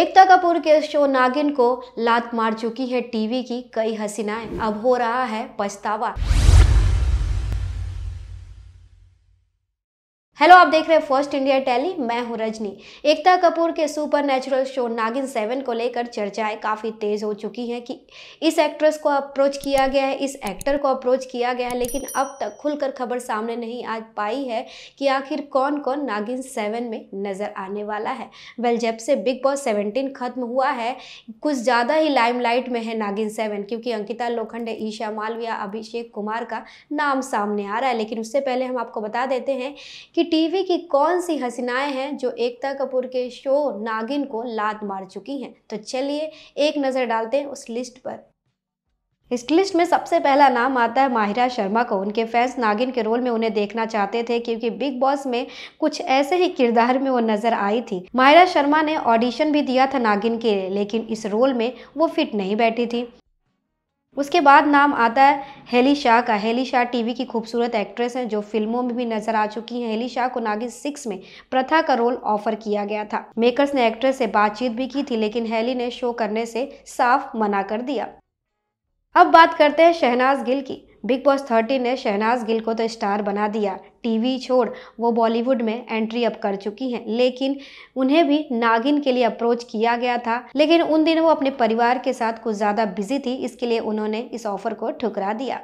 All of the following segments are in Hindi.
एकता कपूर के शो नागिन को लात मार चुकी है टीवी की कई हसीनाएं अब हो रहा है पछतावा हेलो आप देख रहे हैं फर्स्ट इंडिया टैली मैं हूं रजनी एकता कपूर के supernatural show Naagin seven को लेकर चर्चाएं काफ़ी तेज़ हो चुकी हैं कि इस एक्ट्रेस को अप्रोच किया गया है इस एक्टर को अप्रोच किया गया है लेकिन अब तक खुलकर खबर सामने नहीं आ पाई है कि आखिर कौन कौन नागिन सेवन में नज़र आने वाला है वेल जब से बिग बॉस सेवनटीन खत्म हुआ है कुछ ज़्यादा ही लाइमलाइट में है नागिन सेवन क्योंकि अंकिता लोखंडे ईशा मालविया अभिषेक कुमार का नाम सामने आ रहा है लेकिन उससे पहले हम आपको बता देते हैं कि टीवी की कौन सी हसीनाएं हैं जो एकता कपूर के शो नागिन को लात मार चुकी हैं तो चलिए एक नज़र डालते हैं उस लिस्ट पर इस लिस्ट में सबसे पहला नाम आता है माहिरा शर्मा को उनके फैंस नागिन के रोल में उन्हें देखना चाहते थे क्योंकि बिग बॉस में कुछ ऐसे ही किरदार में वो नजर आई थी माहिरा शर्मा ने ऑडिशन भी दिया था नागिन के लिए लेकिन इस रोल में वो फिट नहीं बैठी थी उसके बाद नाम आता है हेली शाह का हेली शाह टीवी की खूबसूरत एक्ट्रेस हैं जो फिल्मों में भी नजर आ चुकी हैं हेली शाह को नागिन सिक्स में प्रथा का रोल ऑफर किया गया था मेकर्स ने एक्ट्रेस से बातचीत भी की थी लेकिन हेली ने शो करने से साफ मना कर दिया अब बात करते हैं शहनाज गिल की बिग बॉस थर्टी ने शहनाज गिल को तो स्टार बना दिया टीवी छोड़ वो बॉलीवुड में एंट्री अप कर चुकी हैं लेकिन उन्हें भी नागिन के लिए अप्रोच किया गया था लेकिन उन दिनों वो अपने परिवार के साथ कुछ ज़्यादा बिजी थी इसके लिए उन्होंने इस ऑफर को ठुकरा दिया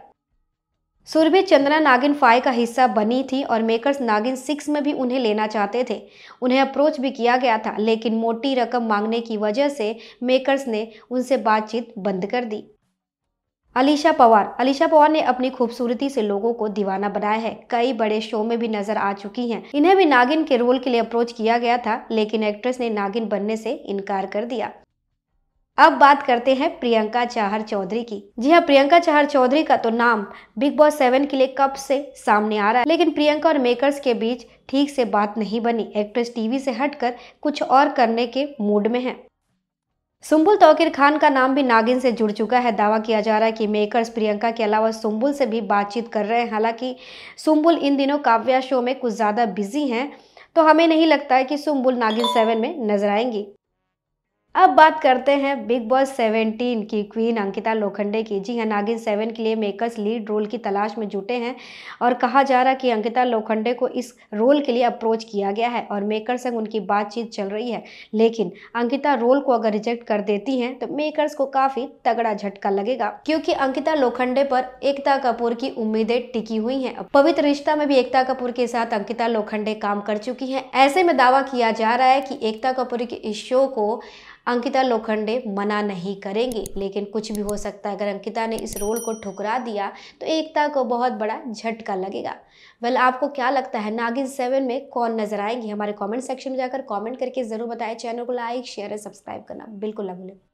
सुरभि चंद्रा नागिन फाइव का हिस्सा बनी थी और मेकर्स नागिन सिक्स में भी उन्हें लेना चाहते थे उन्हें अप्रोच भी किया गया था लेकिन मोटी रकम मांगने की वजह से मेकर्स ने उनसे बातचीत बंद कर दी अलीशा पवार अलीशा पवार ने अपनी खूबसूरती से लोगों को दीवाना बनाया है कई बड़े शो में भी नजर आ चुकी हैं इन्हें भी नागिन के रोल के लिए अप्रोच किया गया था लेकिन एक्ट्रेस ने नागिन बनने से इनकार कर दिया अब बात करते हैं प्रियंका चाहर चौधरी की जी हाँ प्रियंका चाहर चौधरी का तो नाम बिग बॉस सेवन के लिए कब से सामने आ रहा है लेकिन प्रियंका और मेकर्स के बीच ठीक से बात नहीं बनी एक्ट्रेस टीवी से हटकर कुछ और करने के मूड में है सुम्बुल तोकिर खान का नाम भी नागिन से जुड़ चुका है दावा किया जा रहा है कि मेकर्स प्रियंका के अलावा सुम्बुल से भी बातचीत कर रहे हैं हालांकि सुम्बुल इन दिनों काव्या शो में कुछ ज़्यादा बिजी हैं तो हमें नहीं लगता है कि सुम्बुल नागिन सेवन में नजर आएंगी अब बात करते हैं बिग बॉस 17 की क्वीन अंकिता लोखंडे की जी हाँ नागिन सेवन के लिए मेकर्स लीड रोल की तलाश में जुटे हैं और कहा जा रहा कि अंकिता लोखंडे को इस रोल के लिए अप्रोच किया गया है और मेकर संग उनकी बातचीत चल रही है लेकिन अंकिता रोल को अगर रिजेक्ट कर देती हैं तो मेकर्स को काफ़ी तगड़ा झटका लगेगा क्योंकि अंकिता लोखंडे पर एकता कपूर की उम्मीदें टिकी हुई हैं पवित्र रिश्ता में भी एकता कपूर के साथ अंकिता लोखंडे काम कर चुकी हैं ऐसे में दावा किया जा रहा है कि एकता कपूर के इस शो को अंकिता लोखंडे मना नहीं करेंगी लेकिन कुछ भी हो सकता है अगर अंकिता ने इस रोल को ठुकरा दिया तो एकता को बहुत बड़ा झटका लगेगा वेल आपको क्या लगता है नागिन सेवन में कौन नजर आएंगी हमारे कमेंट सेक्शन में जाकर कमेंट करके ज़रूर बताएं चैनल को लाइक शेयर और सब्सक्राइब करना बिल्कुल ना भूलें